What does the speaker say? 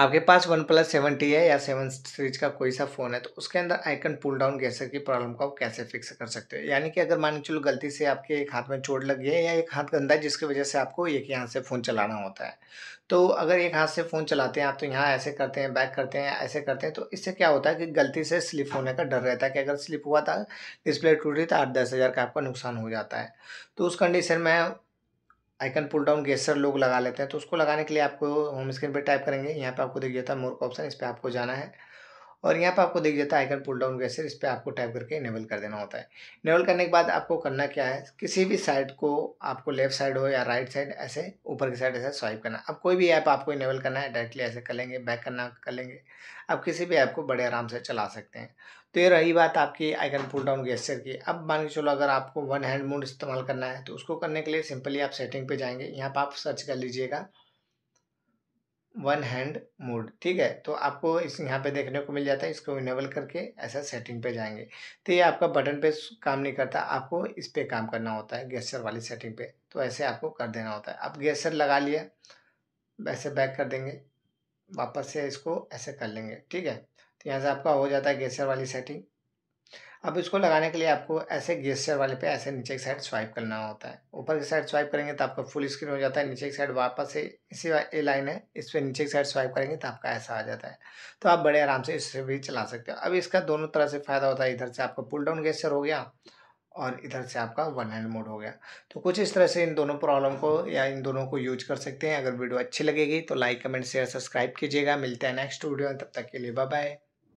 आपके पास one plus seven T है या सेवन सीरीज का कोई सा फ़ोन है तो उसके अंदर आइकन पुल डाउन गैसर की प्रॉब्लम को आप कैसे फिक्स कर सकते हो यानी कि अगर मान चलो गलती से आपके एक हाथ में चोट लग गया है या एक हाथ गंदा है जिसकी वजह से आपको एक ही हाथ से फ़ोन चलाना होता है तो अगर एक हाथ से फ़ोन चलाते हैं आप तो यहाँ ऐसे करते हैं बैक करते हैं ऐसे करते हैं तो इससे क्या होता है कि गलती से स्लिप होने का डर रहता है कि अगर स्लिप हुआ था डिस्प्ले टूट रही तो आठ दस हज़ार का आपका नुकसान हो जाता है तो उस कंडीशन में आइकन पुल डाउन गेस्टर लोग लगा लेते हैं तो उसको लगाने के लिए आपको होम स्क्रीन पे टाइप करेंगे यहाँ पे आपको देख जाता है मोर का ऑप्शन इस पर आपको जाना है और यहाँ पे आपको देख जाता है आइकन पुल डाउन गेस्टर इस पर आपको टाइप करके इनेबल कर देना होता है इनेबल करने के बाद आपको करना क्या है किसी भी साइड को आपको लेफ्ट साइड हो या राइट साइड ऐसे ऊपर की साइड ऐसे स्वाइप करना अब कोई भी ऐप आपको इनेबल करना है डायरेक्टली ऐसे कर लेंगे बैक करना कर लेंगे आप किसी भी ऐप को बड़े आराम से चला सकते हैं तो ये रही बात आपकी आइकन पुल डाउन गेस्टर की अब मान के चलो अगर आपको वन हैंड मूड इस्तेमाल करना है तो उसको करने के लिए सिंपली आप सेटिंग पे जाएंगे यहाँ पर आप सर्च कर लीजिएगा वन हैंड मोड ठीक है तो आपको इस यहाँ पे देखने को मिल जाता है इसको इनेबल करके ऐसा सेटिंग पे जाएंगे तो ये आपका बटन पे काम नहीं करता आपको इस पर काम करना होता है गैसर वाली सेटिंग पे तो ऐसे आपको कर देना होता है आप गैसर लगा लिया वैसे बैक कर देंगे वापस से इसको ऐसे कर लेंगे ठीक है तो यहाँ से आपका हो जाता है गैसर वाली सेटिंग अब इसको लगाने के लिए आपको ऐसे गेस्चर वाले पे ऐसे नीचे की साइड स्वाइप करना होता है ऊपर की साइड स्वाइप करेंगे तो आपका फुल स्क्रीन हो जाता है नीचे की साइड वापस से इसी ए लाइन है इस पर नीचे की साइड स्वाइप करेंगे तो आपका ऐसा आ जाता है तो आप बड़े आराम से इससे भी चला सकते हो अब इसका दोनों तरह से फ़ायदा होता है इधर से आपका पुल डाउन गेस्चर हो गया और इधर से आपका वन हैंड मोड हो गया तो कुछ इस तरह से इन दोनों प्रॉब्लम को या इन दोनों को यूज कर सकते हैं अगर वीडियो अच्छी लगेगी तो लाइक कमेंट शेयर सब्सक्राइब कीजिएगा मिलते हैं नेक्स्ट वीडियो में तब तक के लिए बाय बाय